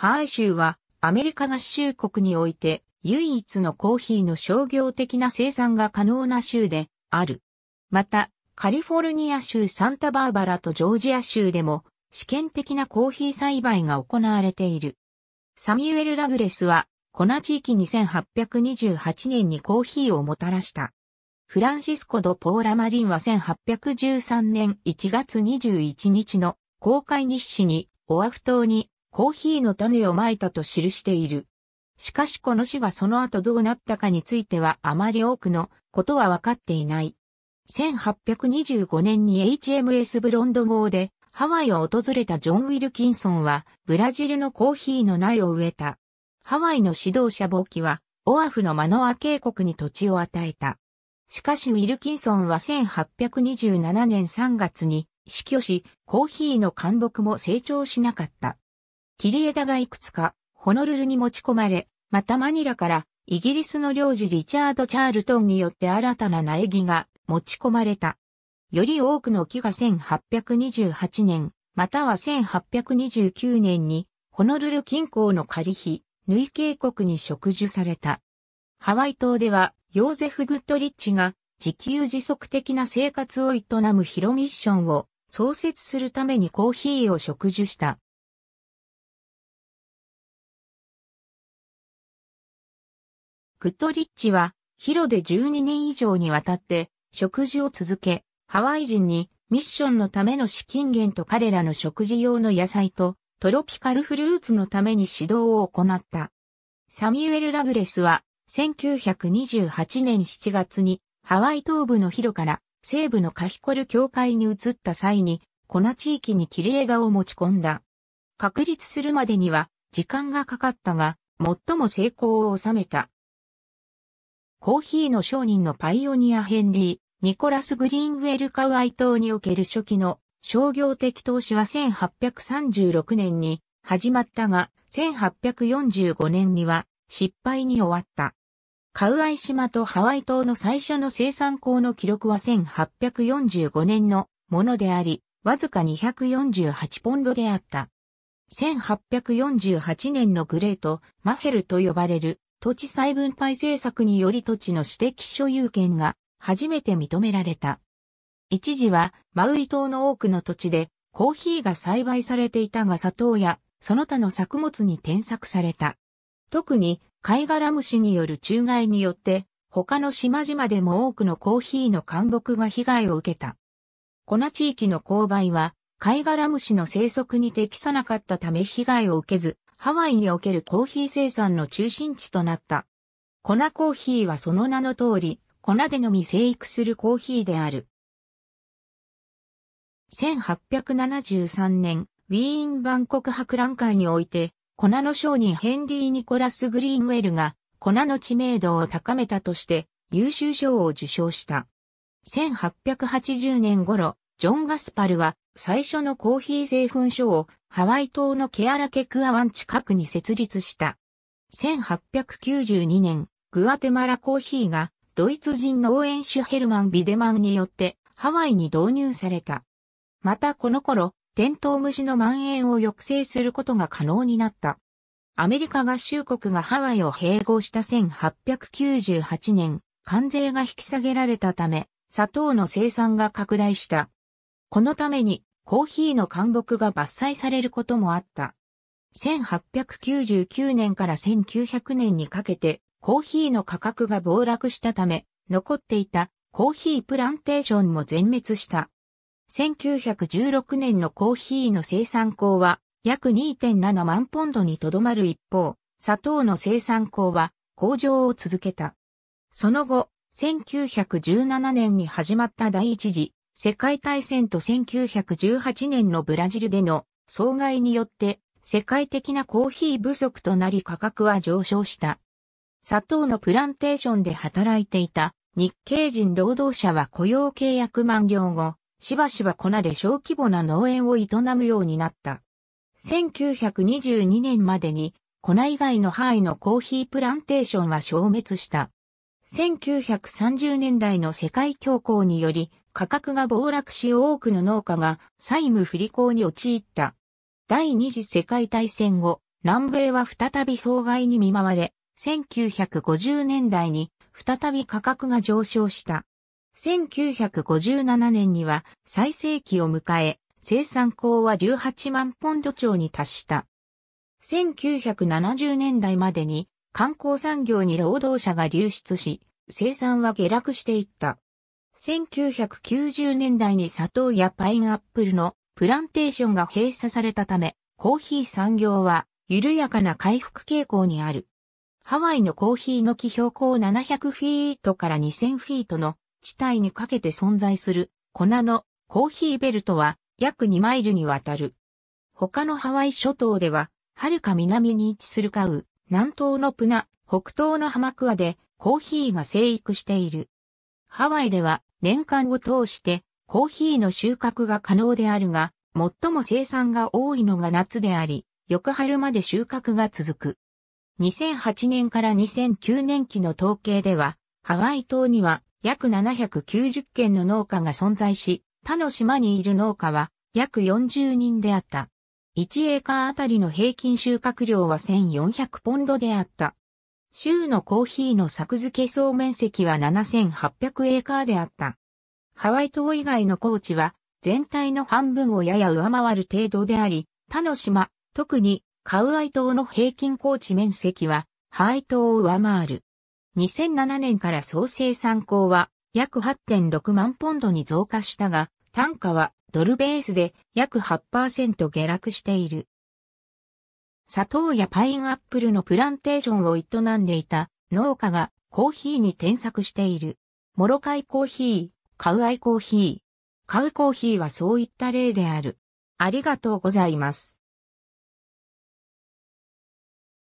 ハーイ州はアメリカ合衆国において唯一のコーヒーの商業的な生産が可能な州である。また、カリフォルニア州サンタバーバラとジョージア州でも試験的なコーヒー栽培が行われている。サミュエル・ラグレスは、この地域に8 2 8年にコーヒーをもたらした。フランシスコ・ド・ポーラ・マリンは1813年1月21日の公開日誌にオアフ島にコーヒーの種をまいたと記している。しかしこの種がその後どうなったかについてはあまり多くのことは分かっていない。1825年に HMS ブロンド号でハワイを訪れたジョン・ウィルキンソンはブラジルのコーヒーの苗を植えた。ハワイの指導者ボーキはオアフのマノア渓谷に土地を与えた。しかしウィルキンソンは1827年3月に死去し、コーヒーの貫木も成長しなかった。切り枝がいくつか、ホノルルに持ち込まれ、またマニラから、イギリスの領事リチャード・チャールトンによって新たな苗木が持ち込まれた。より多くの木が1828年、または1829年に、ホノルル近郊のカリヒ、ヌイ渓谷に植樹された。ハワイ島では、ヨーゼフ・グッドリッチが、自給自足的な生活を営むヒロミッションを創設するためにコーヒーを植樹した。グッドリッチは、ヒロで12年以上にわたって食事を続け、ハワイ人にミッションのための資金源と彼らの食事用の野菜とトロピカルフルーツのために指導を行った。サミュエル・ラグレスは1928年7月にハワイ東部のヒロから西部のカヒコル教会に移った際に、粉地域に切り枝を持ち込んだ。確立するまでには時間がかかったが、最も成功を収めた。コーヒーの商人のパイオニアヘンリー、ニコラス・グリーンウェルカウアイ島における初期の商業的投資は1836年に始まったが、1845年には失敗に終わった。カウアイ島とハワイ島の最初の生産港の記録は1845年のものであり、わずか248ポンドであった。1848年のグレート・マフェルと呼ばれる土地再分配政策により土地の私的所有権が初めて認められた。一時はマウイ島の多くの土地でコーヒーが栽培されていたが砂糖やその他の作物に転作された。特に貝殻虫による虫害によって他の島々でも多くのコーヒーの干木が被害を受けた。粉地域の勾配は貝殻虫の生息に適さなかったため被害を受けず、ハワイにおけるコーヒー生産の中心地となった。粉コーヒーはその名の通り、粉でのみ生育するコーヒーである。1873年、ウィーン万国博覧会において、粉の商人ヘンリー・ニコラス・グリーンウェルが、粉の知名度を高めたとして、優秀賞を受賞した。1880年頃、ジョン・ガスパルは、最初のコーヒー製粉所をハワイ島のケアラケクア湾近くに設立した。1892年、グアテマラコーヒーがドイツ人農園主ヘルマン・ビデマンによってハワイに導入された。またこの頃、テントウムシの蔓延を抑制することが可能になった。アメリカ合衆国がハワイを併合した1898年、関税が引き下げられたため、砂糖の生産が拡大した。このためにコーヒーの干木が伐採されることもあった。1899年から1900年にかけてコーヒーの価格が暴落したため、残っていたコーヒープランテーションも全滅した。1916年のコーヒーの生産工は約2.7万ポンドにとどまる一方、砂糖の生産工は向上を続けた。その後、1917年に始まった第一次世界大戦と1918年のブラジルでの損害によって世界的なコーヒー不足となり価格は上昇した。砂糖のプランテーションで働いていた日系人労働者は雇用契約満了後、しばしば粉で小規模な農園を営むようになった。1922年までに粉以外の範囲のコーヒープランテーションは消滅した。1930年代の世界恐慌により価格が暴落し多くの農家が債務不履行に陥った。第二次世界大戦後、南米は再び障害に見舞われ、1950年代に再び価格が上昇した。1957年には最盛期を迎え、生産高は18万ポンド超に達した。1970年代までに観光産業に労働者が流出し、生産は下落していった。1990年代に砂糖やパイナップルのプランテーションが閉鎖されたため、コーヒー産業は緩やかな回復傾向にある。ハワイのコーヒーの木標高700フィートから2000フィートの地帯にかけて存在する粉のコーヒーベルトは約2マイルにわたる。他のハワイ諸島では、遥か南に位置するカウ、南東のプナ、北東のハマクアでコーヒーが生育している。ハワイでは年間を通してコーヒーの収穫が可能であるが、最も生産が多いのが夏であり、翌春まで収穫が続く。2008年から2009年期の統計では、ハワイ島には約790件の農家が存在し、他の島にいる農家は約40人であった。1エーカーあたりの平均収穫量は1400ポンドであった。州のコーヒーの作付け総面積は7800エーカーであった。ハワイ島以外の高地は全体の半分をやや上回る程度であり、他の島、特にカウアイ島の平均高地面積はハワイ島を上回る。2007年から総生産高は約8.6万ポンドに増加したが、単価はドルベースで約8%下落している。砂糖やパインアップルのプランテーションを営んでいた農家がコーヒーに転作している。モロカイコーヒー、カウアイコーヒー。カウコーヒーはそういった例である。ありがとうございます。